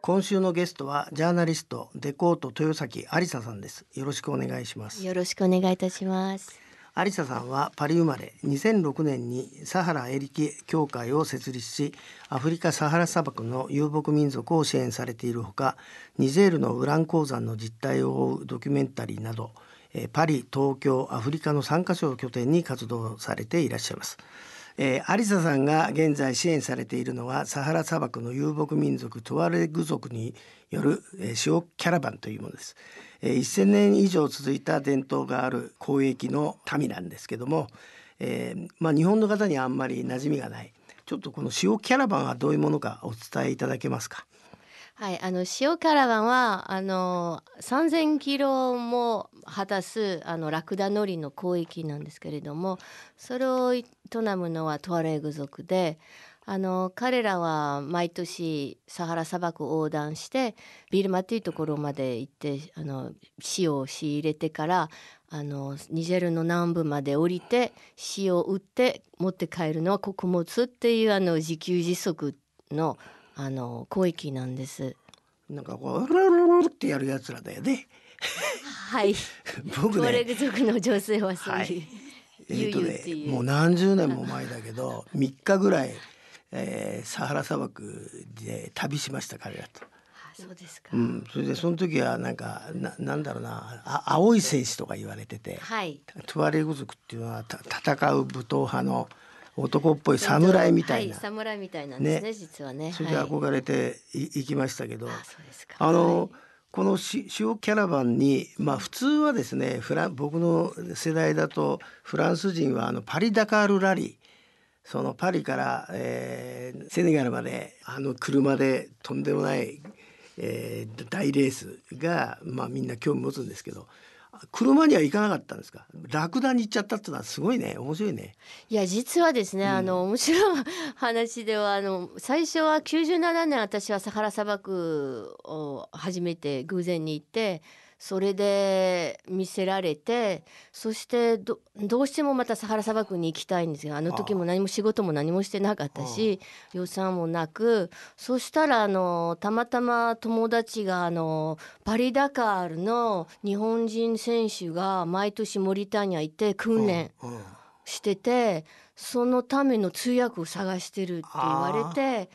今週のゲストはジャーナリストデコート豊崎有沙さんですよろしくお願いしますよろしくお願いいたします有沙さんはパリ生まれ2006年にサハラエリキ協会を設立しアフリカサハラ砂漠の遊牧民族を支援されているほかニジェールのウラン鉱山の実態を追うドキュメンタリーなどパリ東京アフリカの3カ所を拠点に活動されていらっしゃいますえー、アリサさんが現在支援されているのはサハラ砂漠の遊牧民族トワレグ族による、えー、塩キャラバンというものです、えー、1,000年以上続いた伝統がある交易の民なんですけども、えー、まあ、日本の方にあんまり馴染みがないちょっとこの塩キャラバンはどういうものかお伝えいただけますか。はい、あの塩はあの3,000キロも果たすあのラクダ乗りの交易なんですけれどもそれを営むのはトアレグ族であの彼らは毎年サハラ砂漠を横断してビルマというところまで行ってあの塩を仕入れてからあのニジェールの南部まで降りて塩を売って持って帰るのは穀物っていうあの自給自足のあの広域なんです。なんかこうルルルってやるやらだよね。はい。僕ね。族の女性はそういはい。えー、とねもう何十年も前だけど三日ぐらい、えー、サハラ砂漠で旅しました彼らと。そうですか。うん、それでその時はなんかななんだろうなあ青い戦士とか言われてて、はい、トゥアレグ族っていうのはた戦う武闘派の男っぽい侍みたいな、はい、侍みたいなんですね、ね、実はねそれで憧れてい,、きましたけどあの、この塩キャラバンに、まあ、普通はですねフラ僕の世代だとフランス人はあのパリ・ダカール・ラリーそのパリから、えー、セネガルまであの車でとんでもない、えー、大レースが、まあ、みんな興味持つんですけど車には行かなかったんですかラクダに行っちゃったってのはすごいね面白いねいや実はですね、うん、あの面白い話ではあの最初は97年私はサハラ砂漠を初めて偶然に行ってそれで見せられてそしてどうしてもまたサハラ砂漠に行きたいんですがあの時も何も仕事も何もしてなかったし予算もなくそしたらあのたまたま友達があのパリ・ダカールの日本人選手が毎年モリタニア行って訓練してて。そのための通訳を探してるって言われて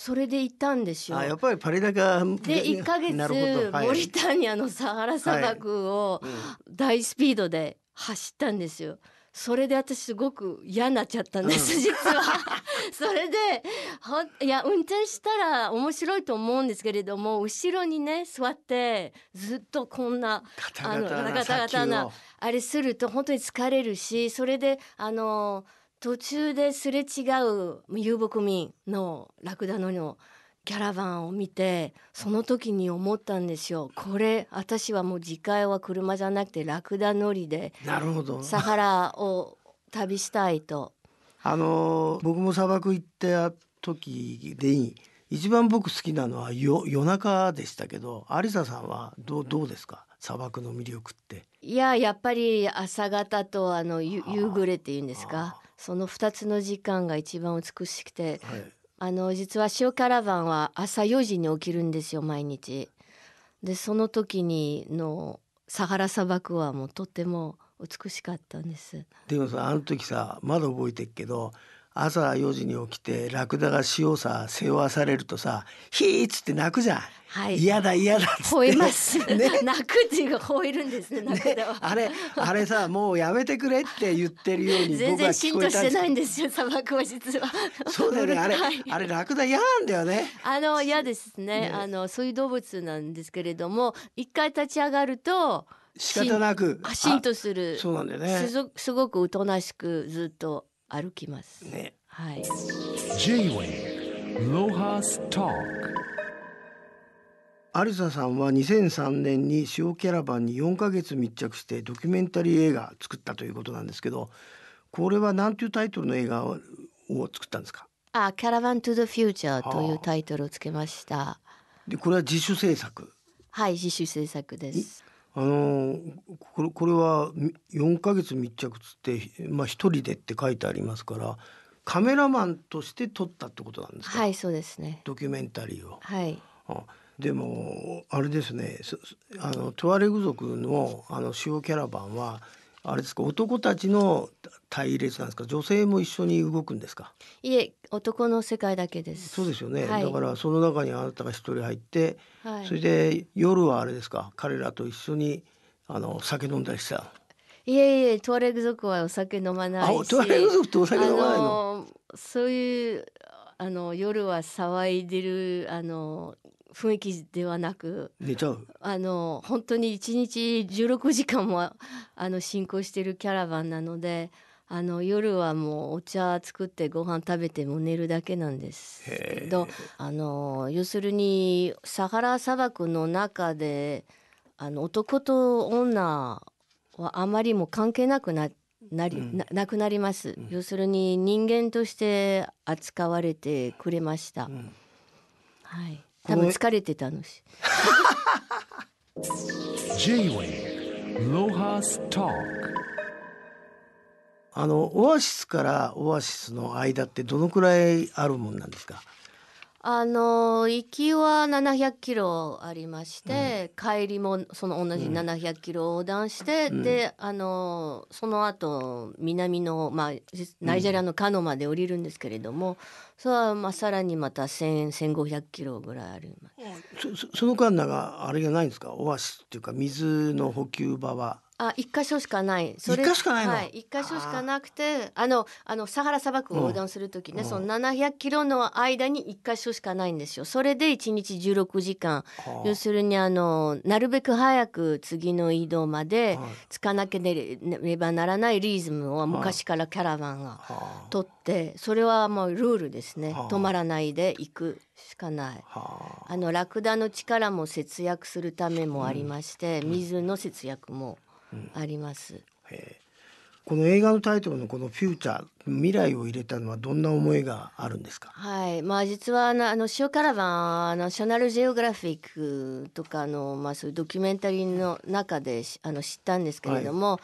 それでいたんですよ。あやっぱりパリ高で一か月、はい、モリタニアのサハラ砂漠を大スピードで走ったんですよ。それで私すごく嫌なっちゃったんです、うん、実は それでほいや運転したら面白いと思うんですけれども後ろにね座ってずっとこんなガタガタなあれすると本当に疲れるしそれであの途中ですれ違う遊牧民のラクダのキャラバンを見てその時に思ったんですよこれ私はもう次回は車じゃなくてラクダ乗りでなるほどサハラを旅したいと。あの僕も砂漠行った時で一番僕好きなのは夜中でしたけど有沙さんはどどうですか砂漠の魅力って。いややっぱり朝方とあの夕暮れっていうんですか。その2つの時間が一番美しくて、はい、あの実は塩キャラバンは朝4時に起きるんですよ毎日。でその時にのサハラ砂漠はもうとても美しかったんです。でもさあの時さまだ覚えてるけど朝4時に起きてラクダが潮さ背負わされるとさ「ひー」っつって泣くじゃん。はい、嫌だ嫌だっ吠えます、ね、泣くっていうか吠えるんですね、ね、あれあれさもうやめてくれって言ってるように全然浸透してないんですよ砂漠は実はそうだよねあれ、はい、あれラクダ嫌なんだよねあの嫌ですね、ね、あのそういう動物なんですけれども一回立ち上がると仕方なく浸透するそうなんだよねすすごくおとなしくずっと歩きます。ね、はい。J-Way ロハストークアリサさんは2003年に塩キャラバンに4ヶ月密着してドキュメンタリー映画作ったということなんですけどこれは何ていうタイトルの映画を作ったんですかあ、キャラバン・トゥ・ザ・フューチャーというタイトルをつけました。で、これは自主制作。はい、自主制作です。あのこれは4ヶ月密着つって、まあ、人でって書いてありますからカメラマンとして撮ったってことなんですかはいそうですねドキュメンタリーを。はいあでもあれですねあのトゥアレグ族のあの主要キャラバンはあれですか男たちの対立なんですか女性も一緒に動くんですかいえ男の世界だけですそうですよね、はい、だからその中にあなたが一人入って、はい、それで夜はあれですか彼らと一緒にあの酒飲んだりしたいえいえトワレグ族はお酒飲まないしトワレグ族とお酒飲まないのそういうあの夜は騒いでるあの雰囲気ではなくあの本当に一日16時間もあの進行してるキャラバンなのであの夜はもうお茶作ってご飯食べても寝るだけなんですけどあの要するにサハラ砂漠の中であの男と女はあまりも関係なくななり、うん、ななくなります、うん、要するに人間として扱われてくれました。うん、はい多分疲れてたのしあのオアシスからオアシスの間ってどのくらいあるもんなんですかあの行きは700キロありまして、うん、帰りもその同じ700キロ横断して、うん、であのその後南の、まあ、ナイジェリアのカノまで降りるんですけれども、うん、それはまあさらにまた10001500キロぐらいありますそその間なんかあれじゃないんですかオアシスっていうか水の補給場は。あ、一箇所しかない。一箇所しかないの。はい、一箇所しかなくて、あの、あのサハラ砂漠を横断するときね、うん、その700キロの間に一箇所しかないんですよ。それで一日16時間。要するに、あの、なるべく早く次の移動までつかなければならないリズムを昔からキャラバンがとって、それはもうルールですね。止まらないで行く。しかない、あのラクダの力も節約するためもありまして、うん、水の節約もあります。うん、この映画のタイトルのこの「フューチャー」未来を入れたのはどんな思いがあるんですか、はいまあ、実はあの「あの塩カラバン」「ナショナルジオグラフィック」とかの、まあ、そういうドキュメンタリーの中であの知ったんですけれども。はい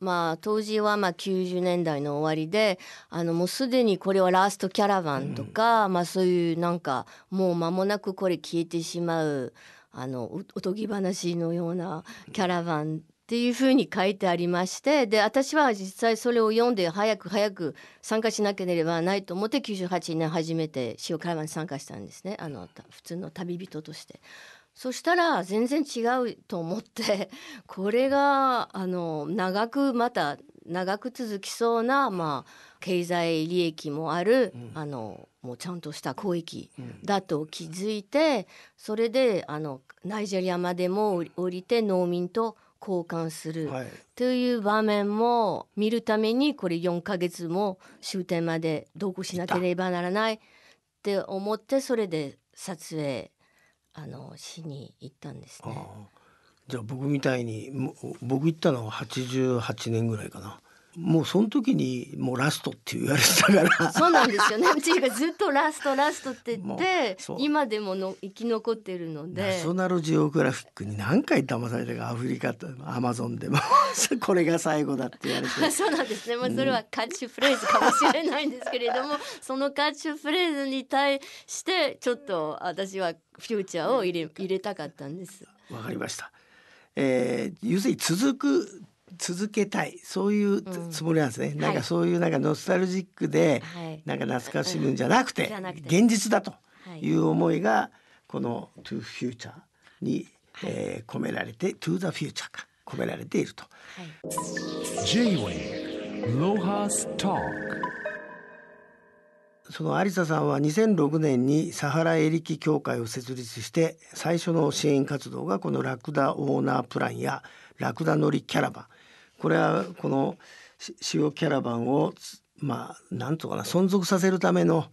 まあ、当時はまあ90年代の終わりであのもうすでにこれはラストキャラバンとか、うん、まあ、そういうなんかもう間もなくこれ消えてしまうあのおとぎ話のようなキャラバンっていうふうに書いてありましてで私は実際それを読んで早く早く参加しなければないと思って98年初めて塩辛に参加したんですねあの普通の旅人として。そしたら全然違うと思って これがあの長くまた長く続きそうな、まあ、経済利益もある、うん、あのもうちゃんとした交易だと気づいて、うん、それであのナイジェリアまでも降りて農民と交換するという場面も見るためにこれ4ヶ月も終点まで同行しなければならないって思ってそれで撮影あのしに行ったんですね。じゃあ僕みたいに僕行ったのは88年ぐらいかな。もうその時にもうラストって言われてたからそうなんですよねうちがずっとラストラストって言って今でもの生き残ってるのでナショナルジオグラフィックに何回騙されたかアフリカとアマゾンでも これが最後だって言われて そうなんですね、まあ、それはカャッチフレーズかもしれないんですけれども そのカャッチフレーズに対してちょっと私はフューチャーを入れ入れたかったんですわかりました、えー、要するに続く続けたいそういうつもりなんですね、うん、なんかそういうなんかノスタルジックで、はい、なんか懐かしむんじゃなくてうん、現実だという思いがこの「トゥ・フューチャー」に」はい、えー、込められて「トゥ・ザ・フューチャー」か」か込められていると。はい、その有沙さんは2006年にサハラエリキ協会を設立して最初の支援活動がこのラクダオーナープランやラクダ乗りキャラバンこれはこの塩キャラバンをまあなんとかな存続させるための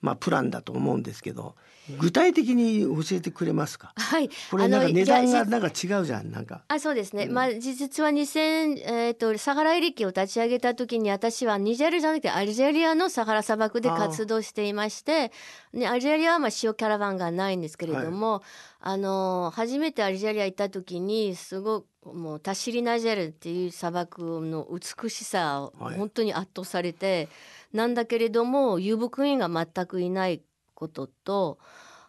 まあプランだと思うんですけど具体的に教えてくれますか。はい。これなんか値段がなんか違うじゃんなんか。あそうですね。うん、まあ実は2000えっ、ー、とサハラ遺跡を立ち上げた時に私はニジェルじゃなくてアルジェリアのサハラ砂漠で活動していまして、ねアルジェリアはまあ塩キャラバンがないんですけれども、はい、あの初めてアルジェリア行った時にすごくもうタシリナジェルっていう砂漠の美しさを本当に圧倒されて、なんだけれども遊牧民が全くいないことと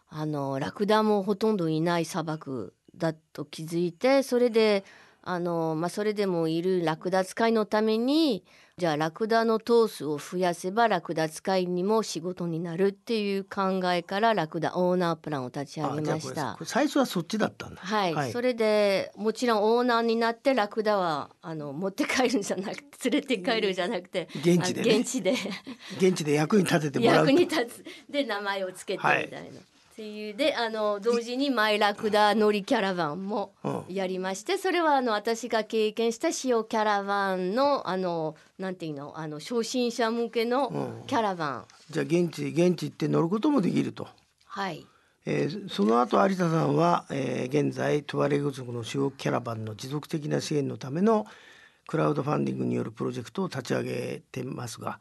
あのラクダもほとんどいない砂漠だと気づいてそれであの、まあ、それでもいるラクダ使いのためにじゃあラクダの頭数を増やせばラクダ使いにも仕事になるっていう考えからラクダオーナープランを立ち上げました最初はそっちだったんだはい、はい、それでもちろんオーナーになってラクダはあの持って帰るんじゃなくて連れて帰るんじゃなくて、現地で、ね、現地で現地で役に立ててもらう役に立つで名前をつけてみたいな、はいっていうであの同時に「マイラクダ乗りキャラバン」もやりまして、それはあの私が経験した塩キャラバンのあのなんていうのあの初心者向けのキャラバン、うん、じゃあ現地現地行って乗ることもできるとはいえー、その後有田さんは、えー、現在トワレグ族の塩キャラバンの持続的な支援のためのクラウドファンディングによるプロジェクトを立ち上げてますが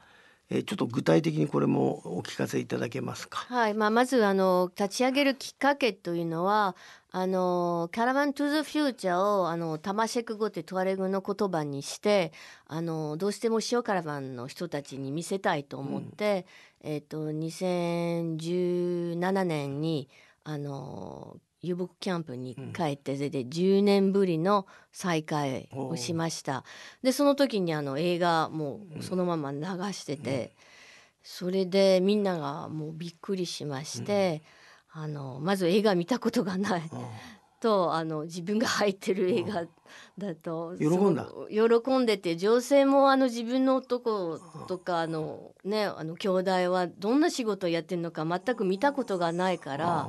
ちょっと具体的にこれもお聞かせいただけますか。はい、まあ、まずあの立ち上げるきっかけというのはあのキャラバン・トゥ・ザ・フューチャーをあのタマシェク語ってトワレグの言葉にしてあのどうしても塩キャラバンの人たちに見せたいと思って、うん、えーと、と2017年にあの遊牧キャンプに帰って、うん、それで10年ぶりの再会をしましたでその時にあの映画もうそのまま流してて、うんそれでみんながもうびっくりしまして、あのまず映画見たことがない。とあの自分が入ってる映画だと、喜んだ喜んでて女性もあの自分の男とかあのねあの兄弟はどんな仕事をやってるのか全く見たことがないから。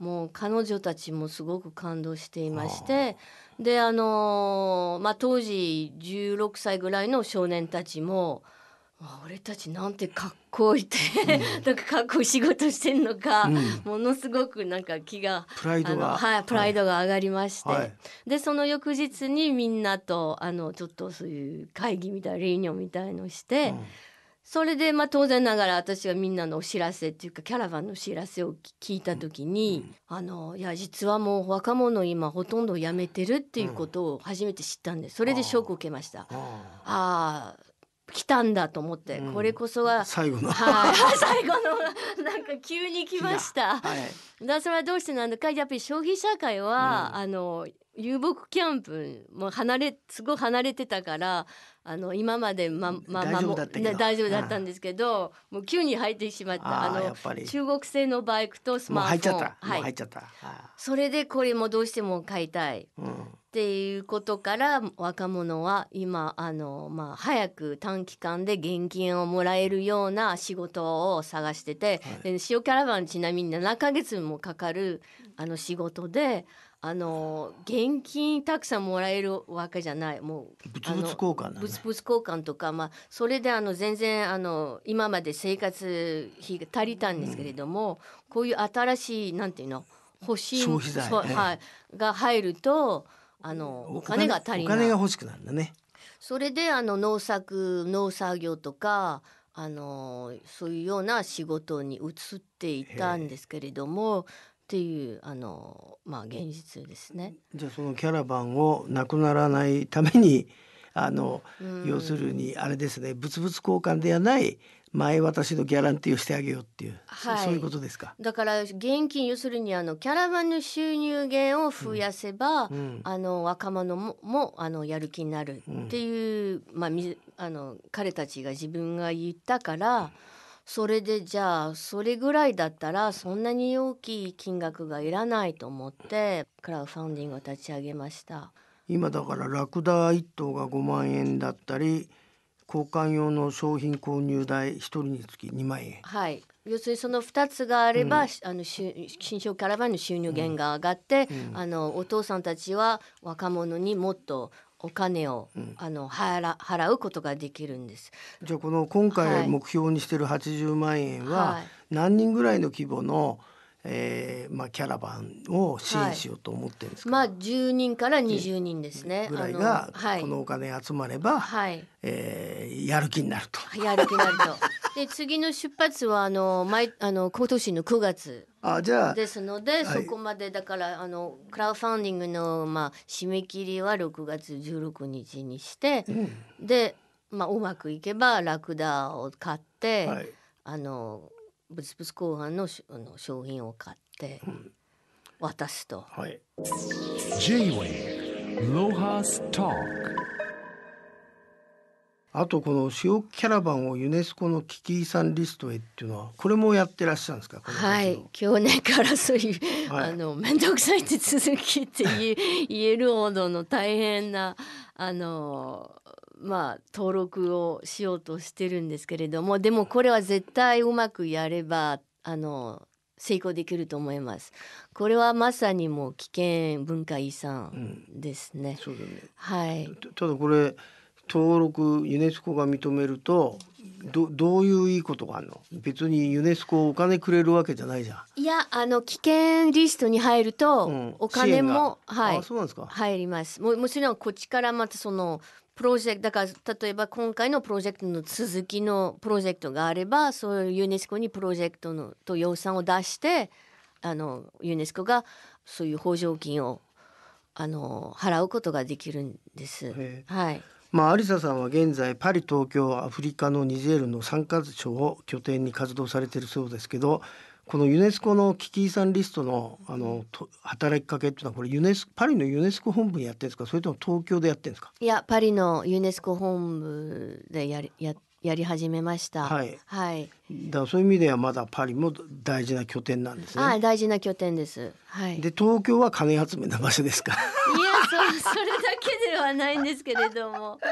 もう彼女たちもすごく感動していましてであのー、まあ、当時16歳ぐらいの少年たちも。俺たちなんてかっこいいって、うん、なんかかっこいい仕事してんのか、うん、ものすごくなんか気がプライドが、はい、プライドが上がりまして、はい、でその翌日にみんなとあのちょっとそういう会議みたいなリーニョンみたいのして、うんそれでまあ当然ながら私がみんなのお知らせっていうかキャラバンの知らせを聞いた時に、うん、あのいや実はもう若者今ほとんど辞めてるっていうことを初めて知ったんでそれでショックを受けました。ああ来たんだと思って、うん、これこそが最後の、はい、最後のなんか急に来ました。はい、だそれはどうしてなんかやっぱり消費社会は、うん、あの遊牧キャンプも離れすごい離れてたからあの今まで、まま、大丈夫だった大丈夫だったんですけど、うん、もう急に入ってしまったあの中国製のバイクとスマートフォンはい、それでこれもどうしても買いたい、うん、っていうことから若者は今あの、まあ、早く短期間で現金をもらえるような仕事を探してて、はい、で塩キャラバンちなみに7か月もかかるあの仕事で。あの現金たくさんもらえるわけじゃないもう物々交換、ね、物々交換とか、まあ、それであの全然あの今まで生活費が足りたんですけれども、うん、こういう新しいなんていうの欲しい消費財、ね、はい、が入るとあのお金が足りないお金が欲しくなるんだねそれであの農作農作業とかあのそういうような仕事に移っていたんですけれどもっていうあの、まあ、現実ですね。じゃあそのキャラバンをなくならないために あの、うん、要するにあれですね物々交換ではない前渡しのギャランティーをしてあげようっていう、はい、そういうことですかだから現金要するにあのキャラバンの収入源を増やせば、うんうん、あの若者ももあのやる気になるっていう、うん、まあ、あの彼たちが自分が言ったから。それでじゃあそれぐらいだったらそんなに大きい金額がいらないと思ってクラウドファンディングを立ち上げました今だからラクダ1頭が5万円だったり交換用の商品購入代1人につき2万円。はい要するにその2つがあれば、うん、あの新商キャラバンの収入源が上がって、うんあのお父さんたちは若者にもっとお金を、うん、あの払払うことができるんです。じゃあこの今回目標にしてる80万円は、何人ぐらいの規模のえーまあ、キャラバンを支援しようと思ってるんですか、はい、まあ、十人から二十人ですねぐらいがこのお金集まれば、はい、えー、やる気になると。やる気になるとで次の出発はあの毎あの今年の九月あじゃですので、そこまでだからあのクラウドファンディングの、まあ、締め切りは六月十六日にして、うん、で、まあ、うまくいけばラクダを買って、はい、あのブツブツ後半のあの商品を買って、う渡すと。はい、J-Way ロハストークあとこの塩キャラバンをユネスコの危機遺産リストへっていうのはこれもやってらっしゃるんですかはい去年からそういう、はい、あの面倒くさい手続きって言え言えるほどの大変なあのまあ登録をしようとしてるんですけれどもでもこれは絶対うまくやればあの成功できると思います。これはまさにもう危険文化遺産ですね。うん、そうだね。はい。ただこれ登録ユネスコが認めるとどどういういいことがあるの別にユネスコお金くれるわけじゃないじゃんいやあの危険リストに入ると、お金も、はいうんです入りますももちろんこっちからまたそのプロジェクトだから例えば今回のプロジェクトの続きのプロジェクトがあればそういうユネスコにプロジェクトのと予算を出してあのユネスコがそういう補助金をあの払うことができるんです。はいまあ、アリサさんは現在パリ東京アフリカのニジェールの3カ所を拠点に活動されているそうですけどこのユネスコの危機遺産リストのあの働きかけっていうのはこれユネスパリのユネスコ本部にやってるんですかそれとも東京でやってるんですかいやパリのユネスコ本部でややっやり始めました。はい。はい。だそういう意味ではまだパリも大事な拠点なんですね。はい、大事な拠点です。はい。で東京は金集めの場所ですか。いやそそれだけではないんですけれども。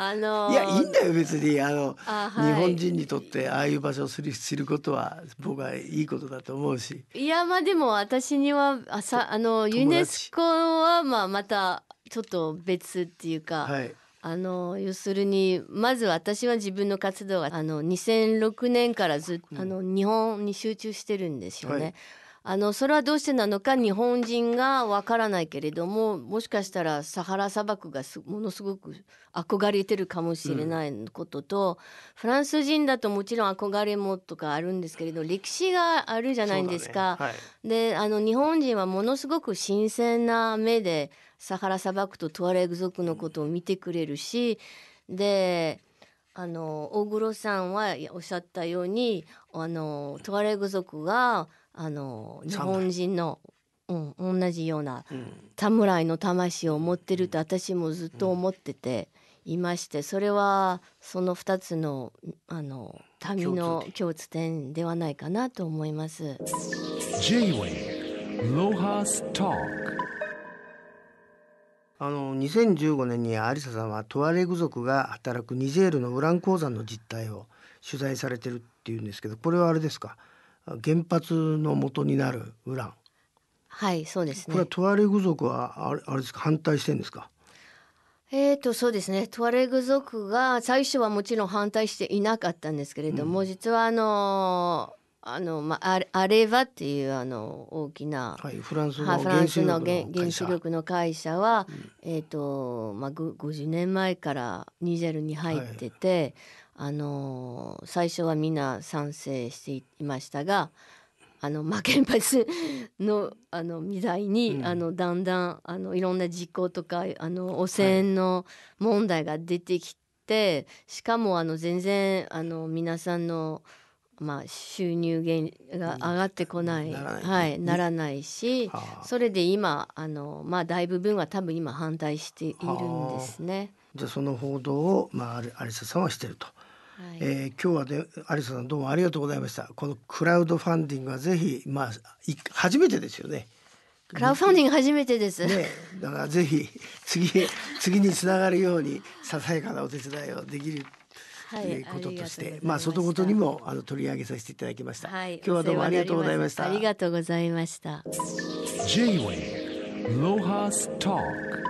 あのー、いやいいんだよ別にあの、あ、はい、日本人にとってああいう場所をするすることは僕はいいことだと思うしいやまあでも私にはあさあのユネスコはまあまたちょっと別っていうか、はい、あの要するにまず私は自分の活動があの2006年からずっと、あの日本に集中してるんですよね。はいあのそれはどうしてなのか日本人がわからないけれどももしかしたらサハラ砂漠がものすごく憧れてるかもしれないことと、うん、フランス人だともちろん憧れもとかあるんですけれど歴史があるじゃないですか。ねはい、であの日本人はものすごく新鮮な目でサハラ砂漠とトワレグ族のことを見てくれるしであの大黒さんはおっしゃったようにあのトワレグ族があの日本人の、うん、同じような侍の魂を持ってると私もずっと思ってて。いましてそれはその2つのあの民の共通点ではないかなと思います。あの2015年にアリサさんはトワレグ族が働くニジェールのウラン鉱山の実態を取材されてるっていうんですけどこれはあれですか原発の元になるウランはいそうですねこれはトワレグ族はあれあれですか反対してんですかえーとそうですねトワレグ族が最初はもちろん反対していなかったんですけれども、うん、実はあのーあのまあ、アレバっていうあの大きな、はい、フランスの原子力の会社は、うん、えーとまあ、50年前からニジェルに入ってて、あの最初はみんな賛成していましたがあの負けんぱつのあの未来に、うん、あのだんだんあのいろんな事故とかあの汚染の問題が出てきて、はい、しかもあの全然あの皆さんの、まあ、収入源が上がってこない、なないはい、ならないし、はあ、それで今あの、まあ、大部分は多分今反対しているんですね。じゃあその報道を、まあ、アリサさんはしてると。はいえー、今日はでアリサさんどうもありがとうございましたこのクラウドファンディングはぜひまあ初めてですよねクラウドファンディング初めてです、ね、だからぜひ次次につながるようにささやかなお手伝いをできるはい、こととして、まあ外ごとにもあの取り上げさせていただきました、はい。今日はどうもありがとうございました。ありがとうございました。J-Way ロハストーク